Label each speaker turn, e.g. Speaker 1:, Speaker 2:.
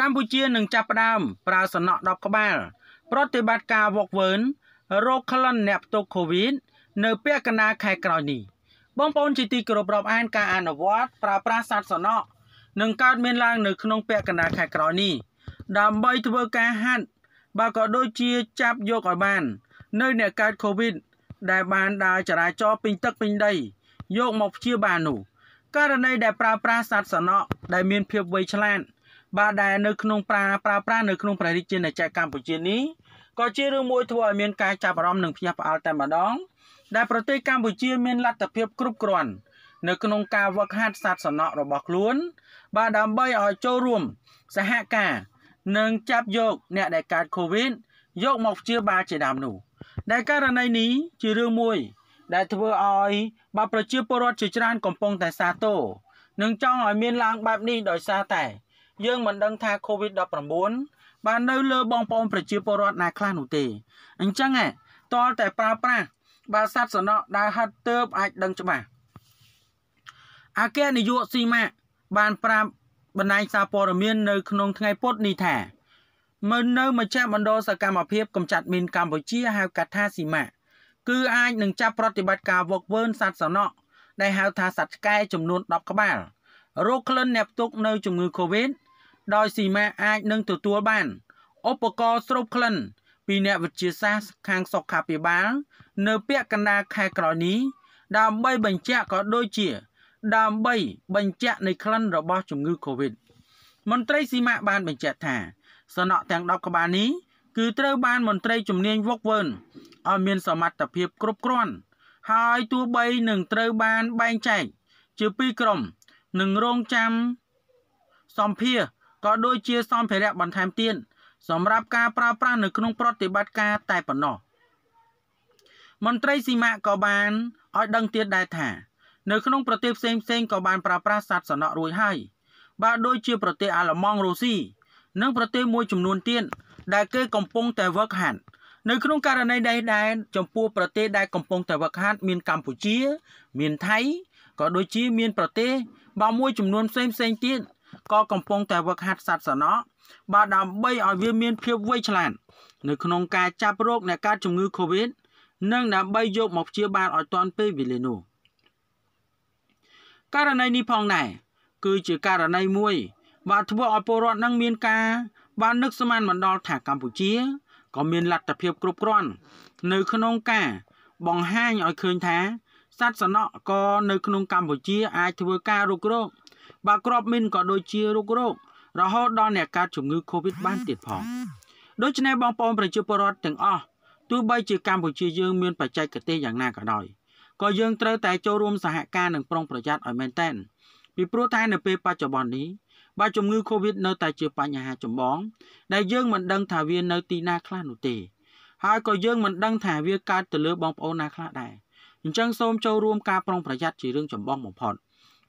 Speaker 1: កម្ពុជានឹងចាប់ផ្ដើមប្រើសំណក់10ក្បាល ប្រតិបត្តិការវឹកវើរោគក្លិនអ្នកផ្ទុកកូវីដនៅពាក់កណ្ដាលខែក្រោយនេះ បងប្អូនជាទីគោរពរាប់អានការអនុវត្តប្រើប្រាស់សត្វសំណក់នឹងកើតមានឡើងនៅក្នុងពាក់កណ្ដាលខែក្រោយនេះដើម្បីធ្វើការហាត់បើក៏ដូចជាចាប់យកឲ្យបាន នៅអ្នកកើតកូវីដដែលបានដើរចរាចរពេញទឹកពេញដី យកមកព្យាបាលនោះករណីដែលប្រើប្រាស់សត្វសំណក់ដែលមានភាពវៃឆ្លាតបាទដែលនៅក្នុងប្រាប្រើប្រាស់នៅក្នុងប្រទេសជាណាចក្រកម្ពុជានេះក៏ជារឿងមួយធ្វើឲ្យមានការចាប់អារម្មណ៍និងភ្ញាក់ផ្អើលតែម្ដង ដែលប្រទេសកម្ពុជាមានលទ្ធភាព គ្រប់គ្រាន់នៅក្នុងការវឹកហាត់សត្វសំណក់របស់ខ្លួន បាទដើម្បីឲ្យចូលរួម សហការនិងចាប់យកអ្នកដែលកើតកូវីដយក មកព្យាបាលជាដើមនោះដែលករណីនេះ ជារឿងមួយ ដែលធ្វើឲ្យបាទប្រជាពលរដ្ឋជាច្រើនកំពុងតែសាទរនិងចង់ឲ្យមានឡើងបែបនេះដោយសារតែយើងមិនដឹងថា COVID-19 បាននៅលើបងប្អូនប្រជាពលរដ្ឋណាខ្លះនោះទេអញ្ចឹងឯងតលតែប្រើប្រាស់បើសត្វសណក់ដើរហិតទៅបអាចដឹងច្បាស់អគ្គនាយកស៊ីម៉ាក់បានប្រាប់បណ្ដាញសារព័ត៌មាននៅក្នុងថ្ងៃពុធនេះថាមើលនៅមជ្ឈមណ្ឌលសកម្មភាពកម្ចាត់មីនកម្ពុជាហៅកាត់ថាស៊ីម៉ាក់គឺអាចនឹងចាប់ប្រតិបត្តិការវឹកវើសត្វសណក់ដែលហៅថាសត្វឆ្កែចំនួន10ក្បាលរោគក្លិនអ្នកផ្ទុកនៅជំងឺ Covid ដោយស៊ីម៉ាអាចនឹងទទួលបានឧបករណ៍ស្រូបក្លិនពីអ្នកវិទ្យាសាស្ត្រខាង សុខាភិបាលនៅពាក់កណ្ដាលខែក្រោយនេះ ដើម្បីបញ្ជាក់ក៏ដូចជា ដើម្បីបញ្ជាក់នៃក្លិនរបស់ជំងឺ Covid មន្ត្រីស៊ីម៉ាបានបញ្ជាក់ថាសំណក់ទាំង10ក្បាលនេះគឺត្រូវបានមន្ត្រីជំនាញវឹកវើឲ្យមានសមត្ថភាព គ្រប់គ្រាន់ ហើយទោះបីនឹងត្រូវបានបែងចែកជាពីរក្រុមនឹងរងចាំសម្ភារក៏ដូចជាសម្ភារៈបន្ថែមទៀតសម្រាប់ការប្រើប្រាស់នៅក្នុងប្រតិបត្តិការតែប៉ុណ្ណោះមន្ត្រីស៊ីម៉ាក់ក៏បានឲ្យដឹងទៀតដែរថានៅក្នុងប្រទេសផ្សេងផ្សេងក៏បានប្រើប្រាស់សត្វសំណក់រួចហើយបើដូចជាប្រទេសអាល្លឺម៉ង់រុស្ស៊ីនិងប្រទេសមួយចំនួនទៀតដែលគេកំពុងតែវឹកហាត់នៅក្នុងករណីនេះដែរចំពោះប្រទេសដែលកំពុងតែវឹកហាត់មានកម្ពុជា មានថៃក៏ដូចជាមានប្រទេសបើមួយ ចំនួនផ្សេងផ្សេងទៀតក៏កំពុងតែវឹកហាត់សត្វសណោបាទដើម្បីឲ្យវាមានភាពវៃឆ្លាតនៅក្នុងការចាប់រោគអ្នកកើតជំងឺ Covid និង ដើម្បីយកមកព្យាបាលឲ្យទាន់ពេលវេលានោះករណីនេះផងដែរគឺជាករណីមួយ បាទធ្វើឲ្យពលរដ្ឋនឹងមានការ បាននឹកស្មានមិនដល់ថាកម្ពុជាក៏មានលទ្ធភាពគ្រប់គ្រាន់ នៅ ក្នុងការបង្ហាញឲ្យឃើញថាសត្វសណក់ក៏នៅក្នុងកម្ពុជាអាចធ្វើការរុករកបើក្របមីនក៏ដូចជារោគរោគរហូតដល់អ្នកកើតជំងឺ Covid បានទៀតផងដូច្នេះបងប្អូនប្រជាពលរដ្ឋទាំងអស់ទោះបីជាកម្ពុជាយើងមាន បច្ចេកទេសយ៉ាងណាក៏ដោយក៏យើងត្រូវតែចូលរួមសហការនិងប្រុងប្រយ័ត្នឲ្យមែនតែនពីព្រោះតែនៅពេលបច្ចុប្បន្ននេះបើជំងឺ Covid នៅតែជាបញ្ហាចម្បង ដែលយើងមិនដឹងថាវានៅទីណាខ្លះនោះទេ ហើយក៏យើងមិនដឹងថាវាកើតទៅលើបងប្អូនណាខ្លះដែរអញ្ចឹងសូមចូលរួមការប្រុងប្រយ័ត្នជារឿងចម្បងបំផុត